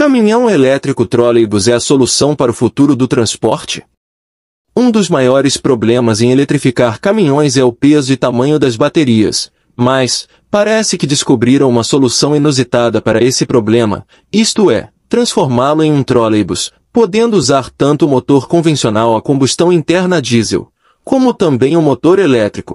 Caminhão elétrico trolleybus é a solução para o futuro do transporte? Um dos maiores problemas em eletrificar caminhões é o peso e tamanho das baterias, mas, parece que descobriram uma solução inusitada para esse problema, isto é, transformá-lo em um trolleybus, podendo usar tanto o motor convencional a combustão interna diesel, como também o motor elétrico.